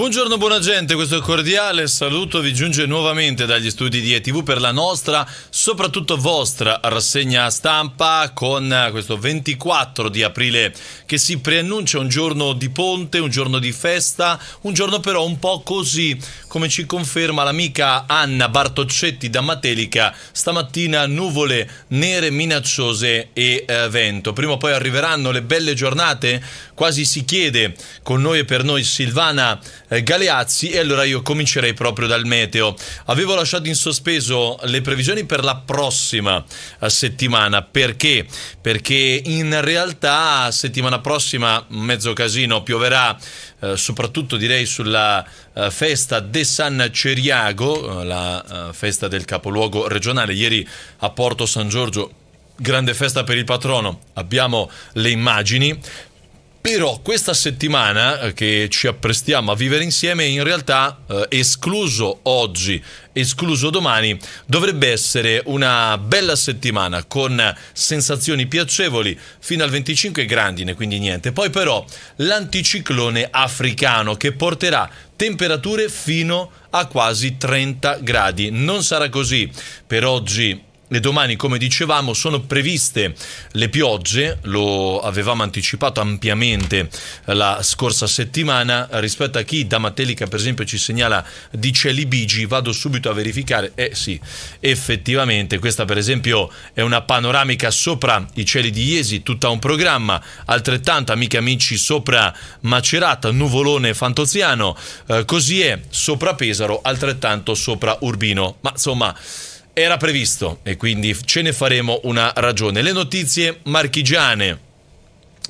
Buongiorno buona gente, questo è cordiale saluto vi giunge nuovamente dagli studi di ETV per la nostra, soprattutto vostra rassegna stampa con questo 24 di aprile che si preannuncia un giorno di ponte, un giorno di festa, un giorno però un po' così come ci conferma l'amica Anna Bartoccetti da Matelica, stamattina nuvole nere minacciose e eh, vento. Prima o poi arriveranno le belle giornate quasi si chiede con noi e per noi Silvana eh, Galeazzi e allora io comincerei proprio dal meteo. Avevo lasciato in sospeso le previsioni per la prossima eh, settimana perché? Perché in realtà settimana prossima mezzo casino pioverà eh, soprattutto direi sulla eh, festa de San Ceriago, eh, la eh, festa del capoluogo regionale. Ieri a Porto San Giorgio grande festa per il patrono. Abbiamo le immagini. Però questa settimana eh, che ci apprestiamo a vivere insieme, in realtà, eh, escluso oggi, escluso domani, dovrebbe essere una bella settimana con sensazioni piacevoli fino al 25 grandine, quindi niente. Poi però l'anticiclone africano che porterà temperature fino a quasi 30 gradi. Non sarà così per oggi e domani, come dicevamo, sono previste le piogge, lo avevamo anticipato ampiamente la scorsa settimana, rispetto a chi da Matelica per esempio ci segnala di cieli bigi, vado subito a verificare, eh sì, effettivamente questa per esempio è una panoramica sopra i cieli di Iesi, tutta un programma, altrettanto amiche e amici sopra Macerata, Nuvolone Fantoziano, eh, così è sopra Pesaro, altrettanto sopra Urbino, ma insomma era previsto e quindi ce ne faremo una ragione. Le notizie marchigiane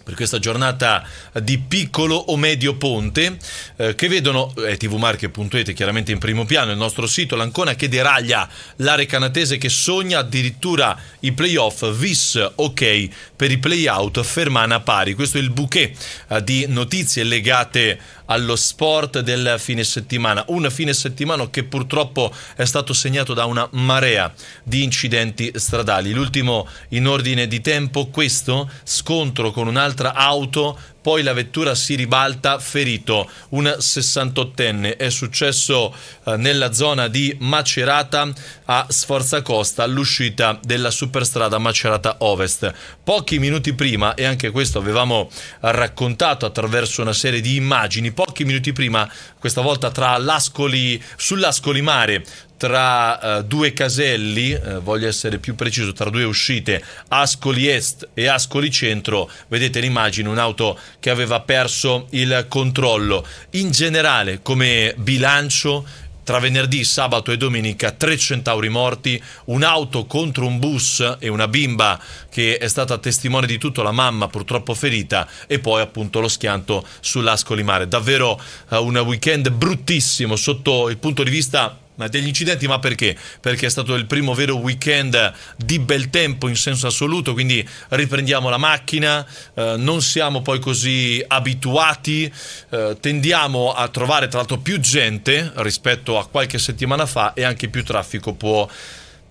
per questa giornata di piccolo o medio ponte eh, che vedono eh, tvmarche.it chiaramente in primo piano il nostro sito l'Ancona che deraglia l'area canatese che sogna addirittura i playoff vis ok per i playout Fermana pari questo è il bouquet eh, di notizie legate allo sport del fine settimana. Un fine settimana che purtroppo è stato segnato da una marea di incidenti stradali. L'ultimo in ordine di tempo, questo scontro con un'altra auto poi la vettura si ribalta ferito un 68enne è successo eh, nella zona di Macerata a Sforza Costa all'uscita della superstrada Macerata Ovest pochi minuti prima e anche questo avevamo eh, raccontato attraverso una serie di immagini pochi minuti prima questa volta tra l'Ascoli sull'Ascoli Mare tra uh, due caselli, uh, voglio essere più preciso, tra due uscite, Ascoli Est e Ascoli Centro, vedete l'immagine, un'auto che aveva perso il controllo. In generale, come bilancio, tra venerdì, sabato e domenica, tre centauri morti, un'auto contro un bus e una bimba che è stata testimone di tutto, la mamma purtroppo ferita e poi appunto lo schianto sull'Ascoli Mare. Davvero uh, un weekend bruttissimo sotto il punto di vista degli incidenti, ma perché? Perché è stato il primo vero weekend di bel tempo in senso assoluto, quindi riprendiamo la macchina, eh, non siamo poi così abituati, eh, tendiamo a trovare tra l'altro più gente rispetto a qualche settimana fa e anche più traffico può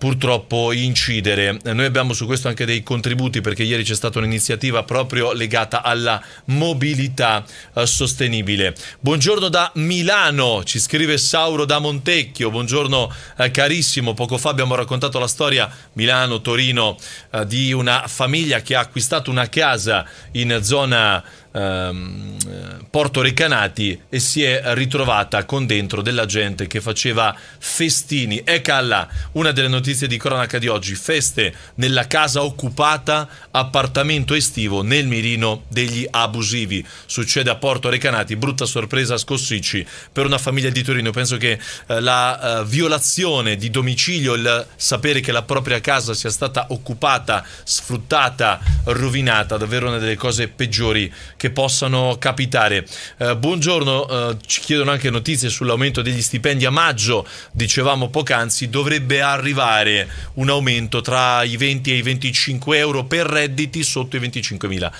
purtroppo incidere. Noi abbiamo su questo anche dei contributi perché ieri c'è stata un'iniziativa proprio legata alla mobilità eh, sostenibile. Buongiorno da Milano, ci scrive Sauro da Montecchio, buongiorno eh, carissimo, poco fa abbiamo raccontato la storia Milano-Torino eh, di una famiglia che ha acquistato una casa in zona ehm, portoricanati e si è ritrovata con dentro della gente che faceva festini. Eccala, una delle notizie di cronaca di oggi, feste nella casa occupata, appartamento estivo nel mirino degli abusivi. Succede a Porto Recanati, brutta sorpresa a Scossicci per una famiglia di Torino. Penso che eh, la eh, violazione di domicilio, il sapere che la propria casa sia stata occupata, sfruttata, rovinata, davvero una delle cose peggiori che possano capitare. Eh, buongiorno, eh, ci chiedono anche notizie sull'aumento degli stipendi a maggio, dicevamo poc'anzi, dovrebbe arrivare un aumento tra i 20 e i 25 euro per redditi sotto i 25.000.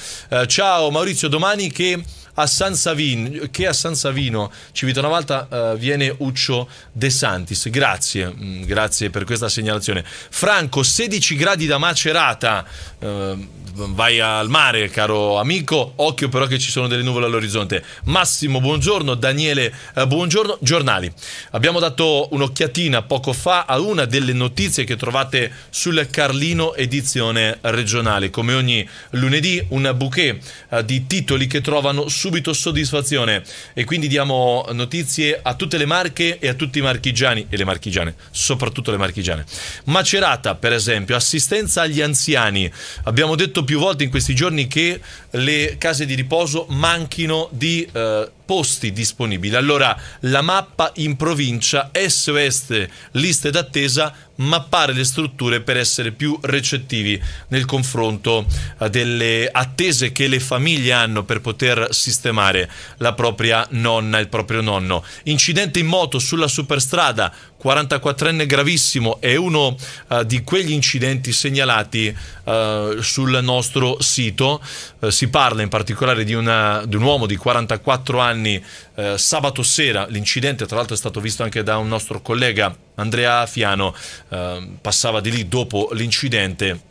Eh, ciao Maurizio, domani che a San Savino, che a San Savino Civitanovalta eh, viene Uccio De Santis. Grazie, mm, grazie per questa segnalazione. Franco, 16 gradi da Macerata, eh, vai al mare, caro amico. Occhio però che ci sono delle nuvole all'orizzonte. Massimo, buongiorno. Daniele, eh, buongiorno. Giornali. Abbiamo dato un'occhiatina poco fa a una delle notizie che trovate sul Carlino edizione regionale. Come ogni lunedì, un bouquet eh, di titoli che trovano subito soddisfazione. E quindi diamo notizie a tutte le marche e a tutti i marchigiani e le marchigiane, soprattutto le marchigiane. Macerata, per esempio, assistenza agli anziani. Abbiamo detto più volte in questi giorni che le case di riposo manchino di... Eh, posti disponibili. Allora la mappa in provincia, SOS liste d'attesa, mappare le strutture per essere più recettivi nel confronto eh, delle attese che le famiglie hanno per poter sistemare la propria nonna, il proprio nonno. Incidente in moto sulla superstrada, 44enne gravissimo, è uno uh, di quegli incidenti segnalati uh, sul nostro sito. Uh, si parla in particolare di, una, di un uomo di 44 anni anni eh, sabato sera. L'incidente tra l'altro è stato visto anche da un nostro collega Andrea Fiano, eh, passava di lì dopo l'incidente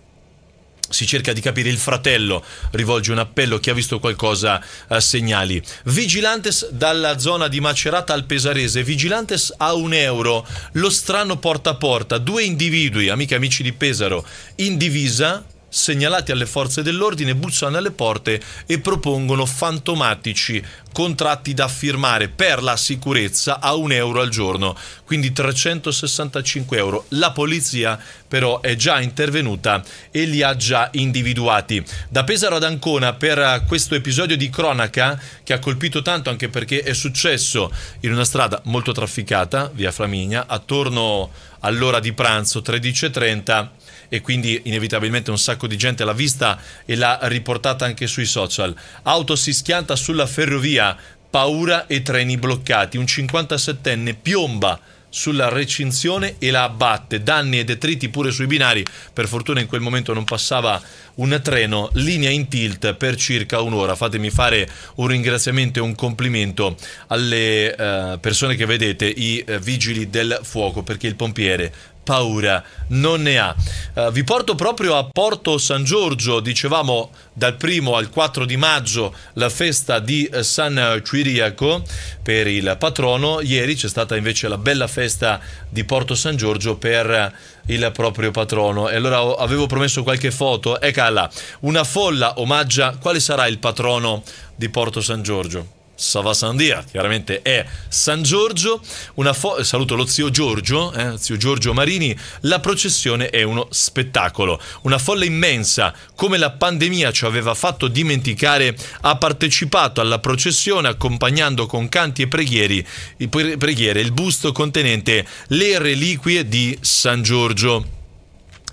si cerca di capire il fratello rivolge un appello chi ha visto qualcosa eh, segnali vigilantes dalla zona di Macerata al Pesarese vigilantes a un euro lo strano porta a porta due individui amiche amici di Pesaro in divisa segnalati alle forze dell'ordine, bussano alle porte e propongono fantomatici contratti da firmare per la sicurezza a un euro al giorno, quindi 365 euro. La polizia però è già intervenuta e li ha già individuati. Da Pesaro ad Ancona per questo episodio di cronaca che ha colpito tanto anche perché è successo in una strada molto trafficata, via Flaminia, attorno all'ora di pranzo 13.30 e quindi inevitabilmente un sacco di gente l'ha vista e l'ha riportata anche sui social. Auto si schianta sulla ferrovia, paura e treni bloccati. Un 57enne piomba sulla recinzione e la abbatte, danni e detriti pure sui binari. Per fortuna in quel momento non passava un treno, linea in tilt per circa un'ora. Fatemi fare un ringraziamento e un complimento alle eh, persone che vedete, i eh, vigili del fuoco, perché il pompiere paura, non ne ha. Uh, vi porto proprio a Porto San Giorgio, dicevamo dal primo al 4 di maggio la festa di eh, San Ciriaco per il patrono, ieri c'è stata invece la bella festa di Porto San Giorgio per eh, il proprio patrono e allora avevo promesso qualche foto, eccola, una folla omaggia quale sarà il patrono di Porto San Giorgio? Savasandhia, chiaramente è San Giorgio. Una Fo- saluto lo zio Giorgio, eh, zio Giorgio Marini. La processione è uno spettacolo, una folla immensa, come la pandemia ci aveva fatto dimenticare, ha partecipato alla processione accompagnando con canti e preghieri, preghiere il busto contenente le reliquie di San Giorgio.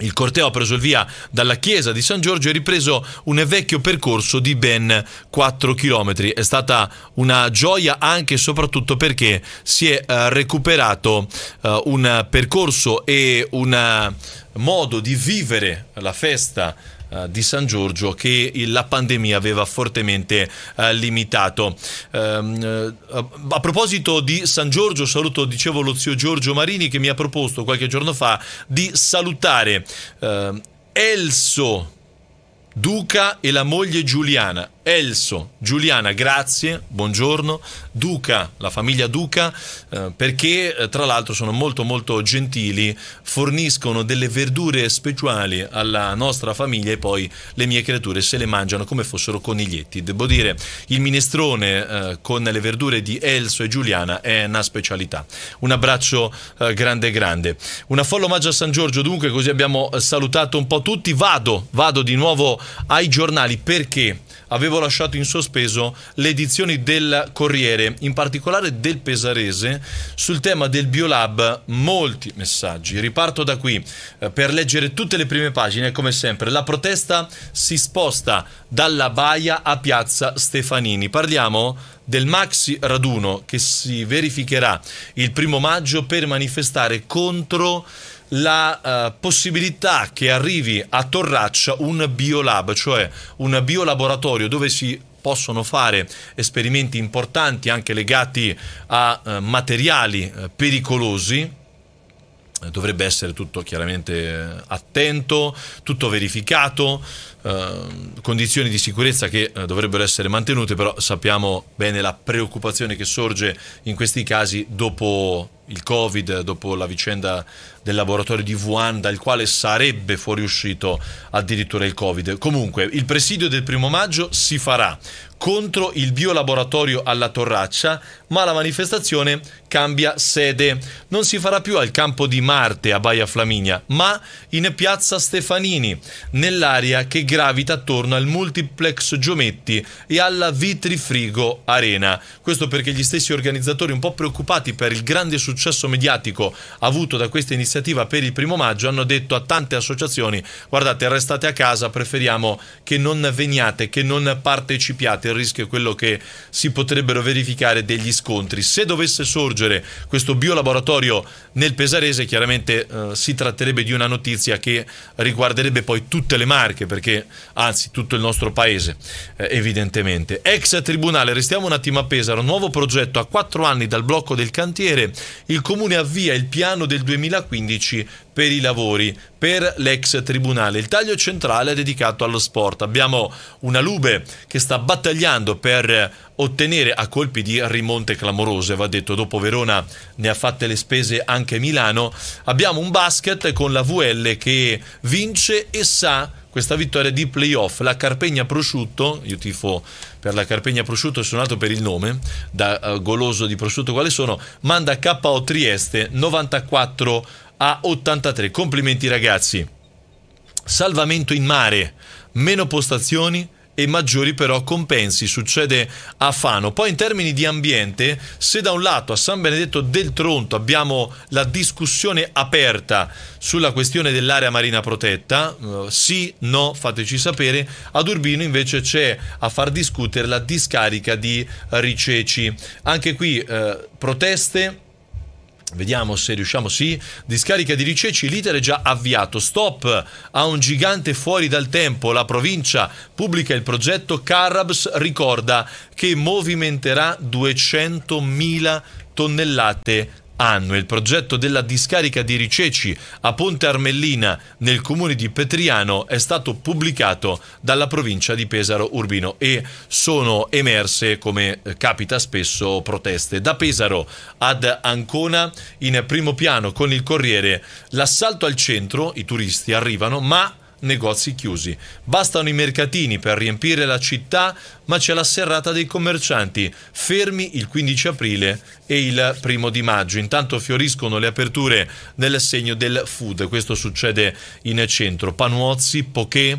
Il corteo ha preso il via dalla chiesa di San Giorgio e ripreso un vecchio percorso di ben 4 km. È stata una gioia anche e soprattutto perché si è eh, recuperato eh, un percorso e un eh, modo di vivere la festa eh, di San Giorgio che la pandemia aveva fortemente eh, limitato. Ehm, eh, a proposito di San Giorgio, saluto, dicevo, lo zio Giorgio Marini che mi ha proposto qualche giorno fa di salutare ehm, Elso Duca e la moglie Giuliana. Elso, Giuliana, grazie, buongiorno, Duca, la famiglia Duca, eh, perché eh, tra l'altro sono molto molto gentili, forniscono delle verdure speciali alla nostra famiglia e poi le mie creature se le mangiano come fossero coniglietti. Devo dire, il minestrone eh, con le verdure di Elso e Giuliana è una specialità. Un abbraccio eh, grande grande. Una folla omaggio a San Giorgio dunque, così abbiamo salutato un po' tutti. Vado, vado di nuovo ai giornali perché avevo lasciato in sospeso le edizioni del Corriere, in particolare del Pesarese, sul tema del Biolab, molti messaggi. Riparto da qui eh, per leggere tutte le prime pagine, come sempre. La protesta si sposta dalla Baia a Piazza Stefanini. Parliamo del maxi raduno che si verificherà il primo maggio per manifestare contro la uh, possibilità che arrivi a Torraccia un biolab, cioè un biolaboratorio dove si possono fare esperimenti importanti anche legati a uh, materiali eh, pericolosi dovrebbe essere tutto chiaramente eh, attento, tutto verificato, eh, condizioni di sicurezza che eh, dovrebbero essere mantenute, però sappiamo bene la preoccupazione che sorge in questi casi dopo il Covid, dopo la vicenda del laboratorio di Wuhan, dal quale sarebbe fuoriuscito addirittura il Covid. Comunque, il presidio del primo maggio si farà contro il biolaboratorio alla Torraccia, ma la manifestazione cambia sede. Non si farà più al campo di Marte a Baia Flaminia, ma in piazza Stefanini, nell'area che gravita attorno al multiplex Giometti e alla Vitrifrigo Arena. Questo perché gli stessi organizzatori, un po' preoccupati per il grande successo mediatico avuto da questa iniziativa per il primo maggio, hanno detto a tante associazioni: guardate, restate a casa, preferiamo che non veniate, che non partecipiate il rischio è quello che si potrebbero verificare degli scontri. Se dovesse sorgere questo biolaboratorio nel Pesarese, chiaramente eh, si tratterebbe di una notizia che riguarderebbe poi tutte le marche, perché anzi tutto il nostro paese, eh, evidentemente. Ex tribunale, restiamo un attimo a Pesaro, nuovo progetto a quattro anni dal blocco del cantiere, il comune avvia il piano del 2015 per i lavori per l'ex tribunale. Il taglio centrale è dedicato allo sport. Abbiamo una Lube che sta battagliando battagliando per ottenere a colpi di rimonte clamorose, va detto, dopo Verona ne ha fatte le spese anche Milano, abbiamo un basket con la VL che vince e sa questa vittoria di playoff. La Carpegna Prosciutto, io tifo per la Carpegna Prosciutto, sono nato per il nome, da eh, goloso di prosciutto quale sono, manda KO Trieste 94 a 83. Complimenti ragazzi. Salvamento in mare, meno postazioni, e maggiori però compensi, succede a Fano. Poi in termini di ambiente, se da un lato a San Benedetto del Tronto abbiamo la discussione aperta sulla questione dell'area marina protetta, eh, sì, no, fateci sapere, ad Urbino invece c'è a far discutere la discarica di Riceci. Anche qui eh, proteste Vediamo se riusciamo. Sì, discarica di Riceci, l'iter è già avviato. Stop a un gigante fuori dal tempo. La provincia pubblica il progetto. Carabs ricorda che movimenterà 200.000 tonnellate anno. Il progetto della discarica di Riceci a Ponte Armellina nel comune di Petriano è stato pubblicato dalla provincia di Pesaro Urbino e sono emerse, come eh, capita spesso, proteste. Da Pesaro ad Ancona, in primo piano con il Corriere, l'assalto al centro, i turisti arrivano, ma negozi chiusi. Bastano i mercatini per riempire la città, ma c'è la serrata dei commercianti, fermi il 15 aprile e il primo di maggio. Intanto fioriscono le aperture nel segno del food, questo succede in centro. Panuozzi, Poké,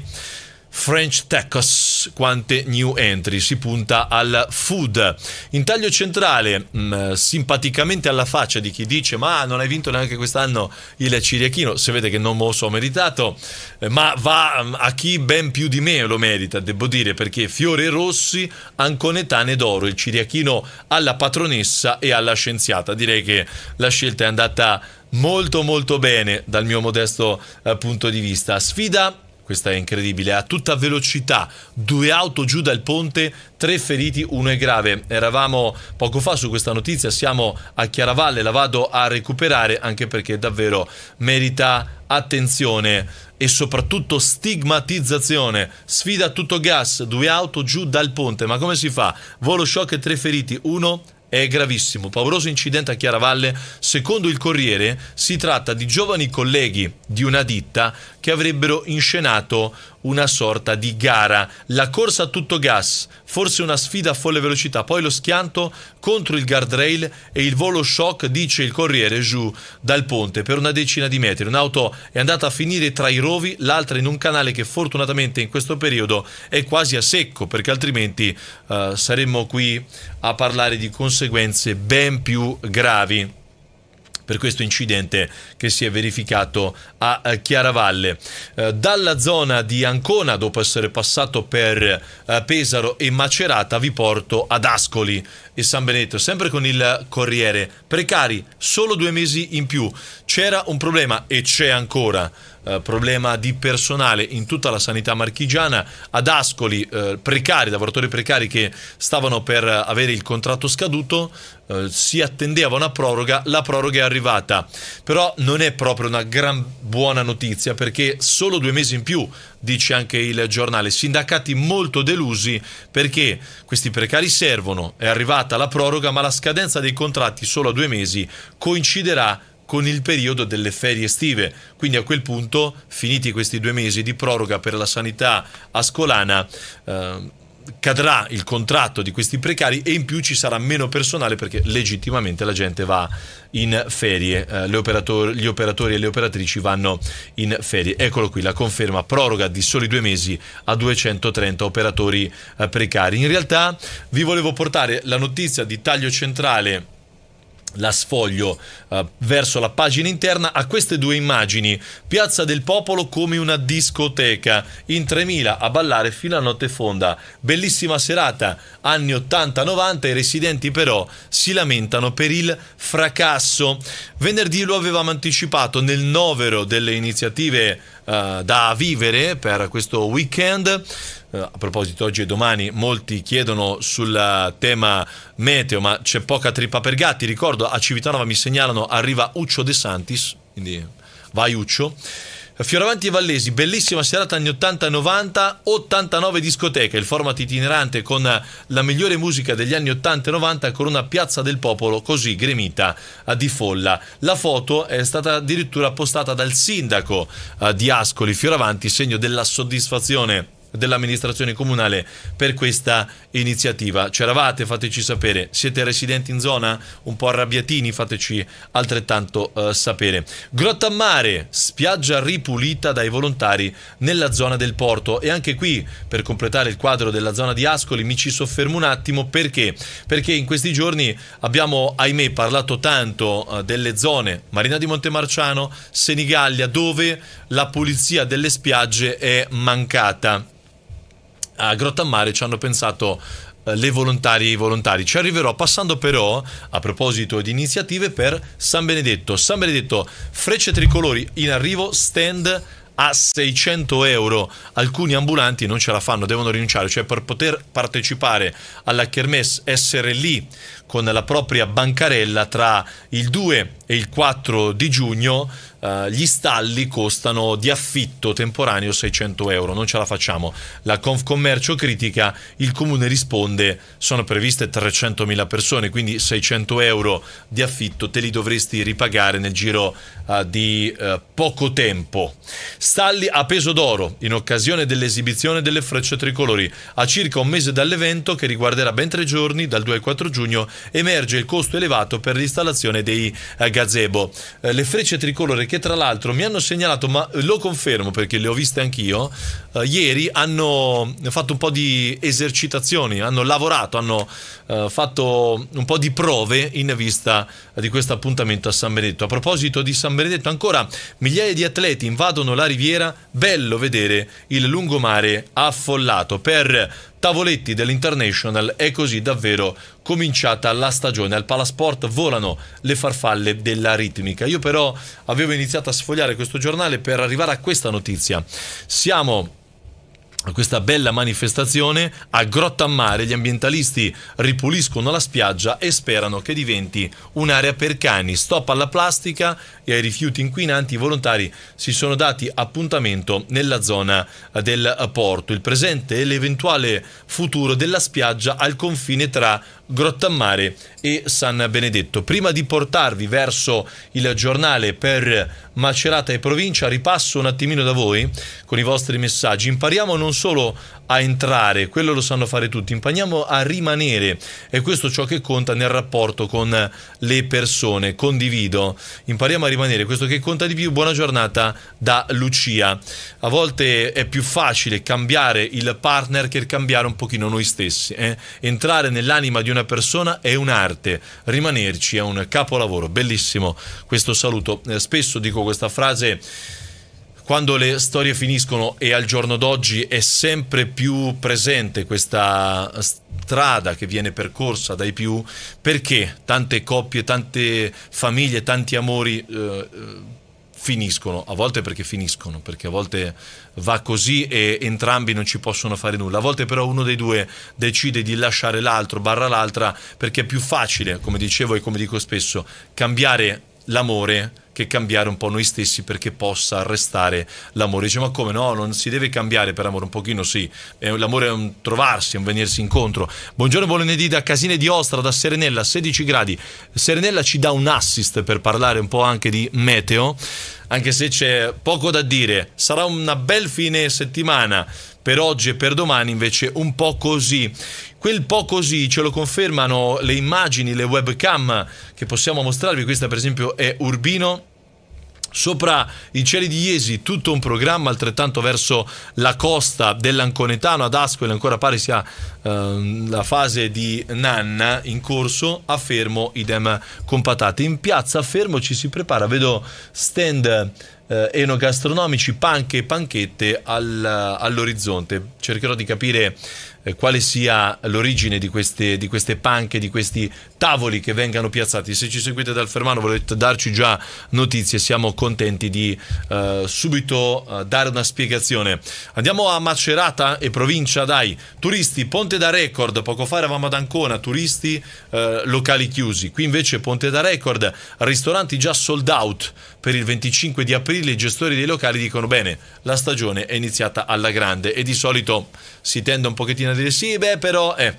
French Tacos quante new entry. Si punta al food. In taglio centrale, mh, mm, simpaticamente alla faccia di chi dice ma non hai vinto neanche quest'anno il Ciriachino, se vede che non me lo so meritato, eh, ma va mm, a chi ben più di me lo merita, devo dire, perché Fiore Rossi, Anconetane d'Oro, il Ciriachino alla patronessa e alla scienziata. Direi che la scelta è andata molto molto bene dal mio modesto eh, punto di vista. Sfida questa è incredibile, a tutta velocità, due auto giù dal ponte, tre feriti, uno è grave. Eravamo poco fa su questa notizia, siamo a Chiaravalle, la vado a recuperare anche perché davvero merita attenzione e soprattutto stigmatizzazione. Sfida a tutto gas, due auto giù dal ponte, ma come si fa? Volo shock e tre feriti, uno è gravissimo, pauroso incidente a Chiaravalle. Secondo il Corriere si tratta di giovani colleghi di una ditta che avrebbero inscenato una sorta di gara, la corsa a tutto gas, forse una sfida a folle velocità, poi lo schianto contro il guardrail e il volo shock, dice il corriere, giù dal ponte per una decina di metri. Un'auto è andata a finire tra i rovi, l'altra in un canale che fortunatamente in questo periodo è quasi a secco, perché altrimenti eh, saremmo qui a parlare di conseguenze ben più gravi per questo incidente che si è verificato a eh, Chiaravalle. Eh, dalla zona di Ancona, dopo essere passato per eh, Pesaro e Macerata, vi porto ad Ascoli e San Benedetto, sempre con il Corriere. Precari, solo due mesi in più. C'era un problema e c'è ancora eh, problema di personale in tutta la sanità marchigiana, ad Ascoli eh, precari, lavoratori precari che stavano per eh, avere il contratto scaduto, eh, si attendeva una proroga, la proroga è arrivata, però non è proprio una gran buona notizia perché solo due mesi in più, dice anche il giornale, sindacati molto delusi perché questi precari servono, è arrivata la proroga ma la scadenza dei contratti solo a due mesi coinciderà con il periodo delle ferie estive. Quindi a quel punto, finiti questi due mesi di proroga per la sanità ascolana, eh, cadrà il contratto di questi precari e in più ci sarà meno personale perché legittimamente la gente va in ferie, eh, operator gli operatori e le operatrici vanno in ferie. Eccolo qui, la conferma proroga di soli due mesi a 230 operatori eh, precari. In realtà vi volevo portare la notizia di taglio centrale la sfoglio uh, verso la pagina interna a queste due immagini Piazza del Popolo come una discoteca in 3000 a ballare fino a notte fonda bellissima serata anni 80-90 i residenti però si lamentano per il fracasso venerdì lo avevamo anticipato nel novero delle iniziative uh, da vivere per questo weekend eh, a proposito oggi e domani molti chiedono sul tema meteo, ma c'è poca trippa per gatti. Ricordo a Civitanova mi segnalano arriva Uccio De Santis, quindi vai Uccio. Fioravanti e Vallesi, bellissima serata anni 80-90, 89 discoteche, il format itinerante con la migliore musica degli anni 80 e 90 con una piazza del popolo così gremita eh, di folla. La foto è stata addirittura postata dal sindaco eh, di Ascoli, Fioravanti, segno della soddisfazione dell'amministrazione comunale per questa iniziativa. C'eravate, fateci sapere. Siete residenti in zona? Un po' arrabbiatini? Fateci altrettanto eh, sapere. mare, spiaggia ripulita dai volontari nella zona del porto. E anche qui, per completare il quadro della zona di Ascoli, mi ci soffermo un attimo perché? Perché in questi giorni abbiamo, ahimè, parlato tanto eh, delle zone Marina di Montemarciano, Senigallia, dove la pulizia delle spiagge è mancata a Grottammare ci hanno pensato eh, le volontarie e i volontari. Ci arriverò passando però, a proposito di iniziative, per San Benedetto. San Benedetto, frecce tricolori in arrivo, stand a 600 euro. Alcuni ambulanti non ce la fanno, devono rinunciare, cioè per poter partecipare alla Kermesse, essere lì con la propria bancarella tra il 2 e il 4 di giugno eh, gli stalli costano di affitto temporaneo 600 euro, non ce la facciamo. La Confcommercio critica, il comune risponde sono previste 300.000 persone, quindi 600 euro di affitto te li dovresti ripagare nel giro eh, di eh, poco tempo. Stalli a peso d'oro in occasione dell'esibizione delle frecce tricolori a circa un mese dall'evento che riguarderà ben tre giorni dal 2 al 4 giugno emerge il costo elevato per l'installazione dei eh, gazebo. Eh, le frecce tricolore che tra l'altro mi hanno segnalato, ma lo confermo perché le ho viste anch'io, eh, ieri hanno fatto un po' di esercitazioni, hanno lavorato, hanno fatto un po' di prove in vista di questo appuntamento a San Benedetto. A proposito di San Benedetto, ancora migliaia di atleti invadono la riviera, bello vedere il lungomare affollato per tavoletti dell'International è così davvero cominciata la stagione. Al Palasport volano le farfalle della ritmica. Io però avevo iniziato a sfogliare questo giornale per arrivare a questa notizia. Siamo questa bella manifestazione a Grotta a Mare gli ambientalisti ripuliscono la spiaggia e sperano che diventi un'area per cani stop alla plastica e ai rifiuti inquinanti i volontari si sono dati appuntamento nella zona del porto il presente e l'eventuale futuro della spiaggia al confine tra Grottammare e San Benedetto. Prima di portarvi verso il giornale per Macerata e provincia, ripasso un attimino da voi con i vostri messaggi. Impariamo non solo a entrare, quello lo sanno fare tutti, impariamo a rimanere e questo è ciò che conta nel rapporto con le persone. Condivido, impariamo a rimanere, questo che conta di più. Buona giornata da Lucia. A volte è più facile cambiare il partner che cambiare un pochino noi stessi, eh? entrare nell'anima di una una persona è un'arte, rimanerci è un capolavoro, bellissimo questo saluto. Eh, spesso dico questa frase quando le storie finiscono e al giorno d'oggi è sempre più presente questa strada che viene percorsa dai più, perché tante coppie, tante famiglie, tanti amori eh, finiscono, a volte perché finiscono, perché a volte va così e entrambi non ci possono fare nulla, a volte però uno dei due decide di lasciare l'altro, barra l'altra, perché è più facile, come dicevo e come dico spesso, cambiare l'amore che cambiare un po' noi stessi perché possa arrestare l'amore. Dice ma come no, non si deve cambiare per amore, un pochino sì, eh, l'amore è un trovarsi, è un venirsi incontro. Buongiorno buon lunedì da Casine di Ostra, da Serenella, 16 gradi. Serenella ci dà un assist per parlare un po' anche di meteo anche se c'è poco da dire. Sarà una bel fine settimana per oggi e per domani invece un po' così. Quel po' così ce lo confermano le immagini, le webcam che possiamo mostrarvi. Questa per esempio è Urbino sopra i cieli di Iesi tutto un programma altrettanto verso la costa dell'Anconetano ad Ascoli ancora pare sia ehm, la fase di Nanna in corso, a Fermo idem con patate. In piazza a Fermo ci si prepara, vedo stand eh, enogastronomici, panche e panchette al, all'orizzonte. Cercherò di capire eh, quale sia l'origine di queste, di queste panche, di questi tavoli che vengano piazzati. Se ci seguite dal Fermano volete darci già notizie, siamo contenti di eh, subito eh, dare una spiegazione. Andiamo a Macerata e provincia, dai, turisti, ponte da record, poco fa eravamo ad Ancona, turisti, eh, locali chiusi, qui invece ponte da record, ristoranti già sold out per il 25 di aprile, i gestori dei locali dicono bene, la stagione è iniziata alla grande e di solito si tende un pochettino a dire sì, beh però... Eh.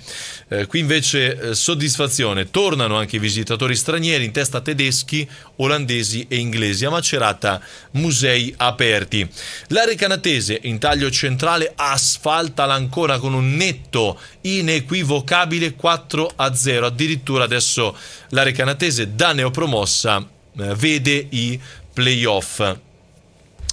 Eh, qui invece eh, soddisfazione, tornano anche i visitatori stranieri, in testa tedeschi, olandesi e inglesi, a Macerata musei aperti. L'area canatese in taglio centrale asfalta l'Ancona con un netto inequivocabile 4 a 0, addirittura adesso l'area canatese da neopromossa eh, vede i playoff.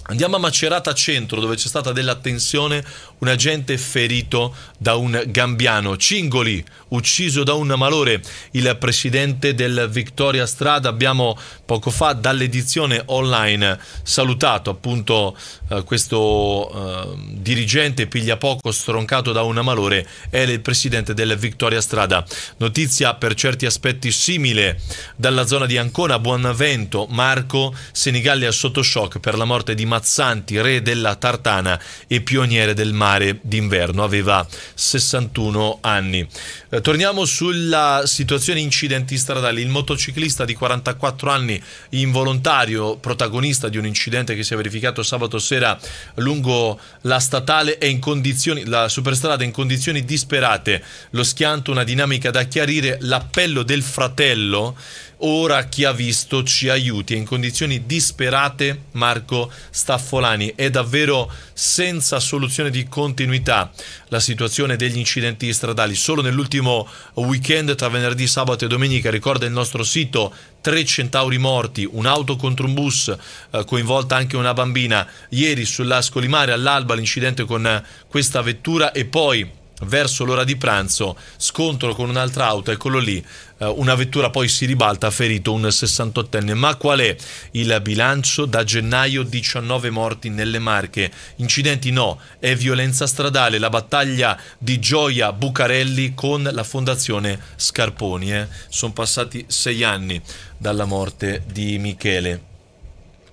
Andiamo a Macerata Centro dove c'è stata dell'attenzione un agente ferito da un gambiano, Cingoli, ucciso da un malore, il presidente del Victoria Strada, abbiamo poco fa dall'edizione online salutato appunto eh, questo eh, dirigente pigliapoco stroncato da un malore, è il presidente del Victoria Strada. Notizia per certi aspetti simile dalla zona di Ancona, Buonavento, Marco, Senigallia sotto shock per la morte di Marco Mazzanti, re della Tartana e pioniere del mare d'inverno, aveva 61 anni. Eh, torniamo sulla situazione incidenti stradali. Il motociclista di 44 anni, involontario, protagonista di un incidente che si è verificato sabato sera lungo la statale e in condizioni, la superstrada in condizioni disperate. Lo schianto, una dinamica da chiarire, l'appello del fratello ora chi ha visto ci aiuti. È in condizioni disperate Marco Staffolani. È davvero senza soluzione di continuità la situazione degli incidenti stradali. Solo nell'ultimo weekend tra venerdì, sabato e domenica, ricorda il nostro sito, tre centauri morti, un'auto contro un bus, eh, coinvolta anche una bambina. Ieri sull'Ascoli Mare all'alba l'incidente con eh, questa vettura e poi verso l'ora di pranzo, scontro con un'altra auto, eccolo lì, eh, una vettura poi si ribalta, ha ferito un 68enne. Ma qual è il bilancio? Da gennaio 19 morti nelle Marche, incidenti no, è violenza stradale, la battaglia di Gioia Bucarelli con la fondazione Scarponi. Eh? Sono passati sei anni dalla morte di Michele.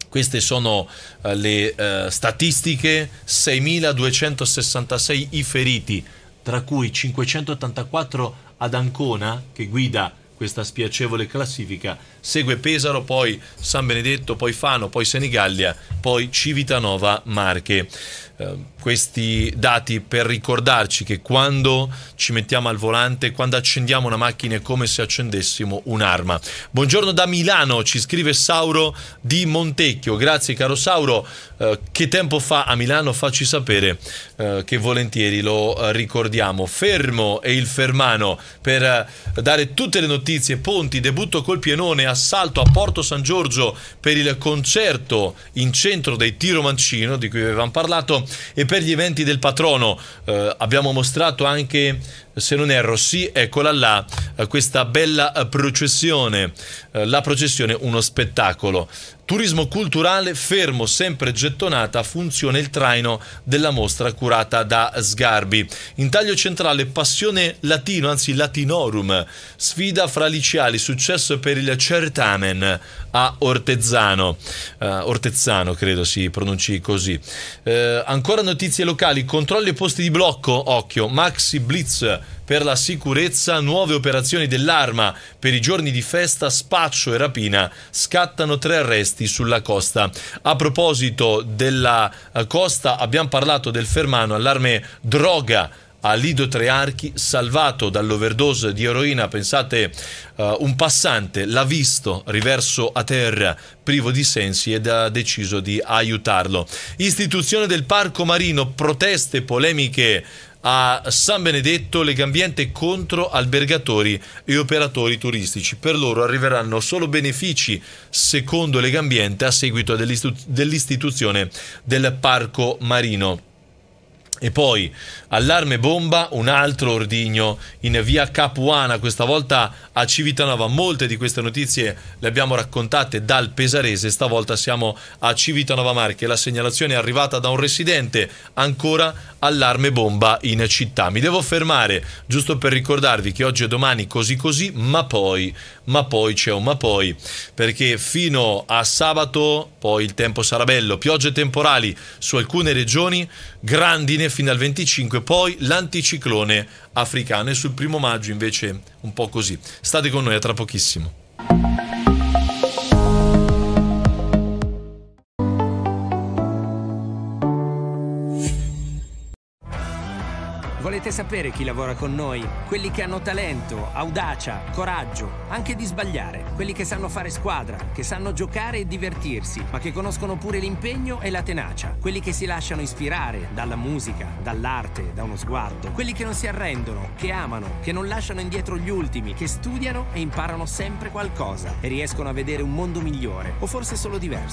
Queste sono eh, le uh, statistiche, 6.266 i feriti, tra cui 584 ad Ancona, che guida questa spiacevole classifica. Segue Pesaro, poi San Benedetto, poi Fano, poi Senigallia, poi Civitanova Marche. Ehm, questi dati per ricordarci che quando ci mettiamo al volante, quando accendiamo una macchina è come se accendessimo un'arma. Buongiorno da Milano, ci scrive Sauro di Montecchio. Grazie caro Sauro, eh, che tempo fa a Milano? Facci sapere eh, che volentieri lo eh, ricordiamo. Fermo e il Fermano per eh, dare tutte le notizie, Ponti, debutto col pienone, assalto a Porto San Giorgio per il concerto in centro dei Tiro Mancino di cui avevamo parlato e per gli eventi del patrono. Eh, abbiamo mostrato anche se non erro, sì, eccola là, eh, questa bella eh, processione, eh, la processione uno spettacolo. Turismo culturale fermo, sempre gettonata, funziona il traino della mostra curata da Sgarbi. In taglio centrale passione latino, anzi latinorum, sfida fra liceali, successo per il certamen a Ortezzano. Uh, Ortezzano credo si pronunci così. Uh, ancora notizie locali, controlli e posti di blocco, occhio, Maxi Blitz per la sicurezza, nuove operazioni dell'arma per i giorni di festa, spaccio e rapina, scattano tre arresti sulla costa. A proposito della eh, costa abbiamo parlato del Fermano, allarme droga a Lido Trearchi, salvato dall'overdose di eroina. Pensate, uh, un passante l'ha visto riverso a terra, privo di sensi, ed ha deciso di aiutarlo. Istituzione del parco marino, proteste, polemiche a San Benedetto, Legambiente contro albergatori e operatori turistici. Per loro arriveranno solo benefici, secondo Legambiente, a seguito dell'istituzione del parco marino. E poi allarme bomba, un altro ordigno in via Capuana, questa volta a Civitanova. Molte di queste notizie le abbiamo raccontate dal Pesarese, stavolta siamo a Civitanova Marche. La segnalazione è arrivata da un residente, ancora allarme bomba in città. Mi devo fermare giusto per ricordarvi che oggi e domani così così, ma poi, ma poi c'è un ma poi, perché fino a sabato poi il tempo sarà bello, piogge temporali su alcune regioni, grandi nefasti fino al 25, poi l'anticiclone africano e sul primo maggio invece un po' così. State con noi a tra pochissimo. Volete sapere chi lavora con noi? Quelli che hanno talento, audacia, coraggio, anche di sbagliare. Quelli che sanno fare squadra, che sanno giocare e divertirsi, ma che conoscono pure l'impegno e la tenacia. Quelli che si lasciano ispirare dalla musica, dall'arte, da uno sguardo. Quelli che non si arrendono, che amano, che non lasciano indietro gli ultimi, che studiano e imparano sempre qualcosa e riescono a vedere un mondo migliore, o forse solo diverso.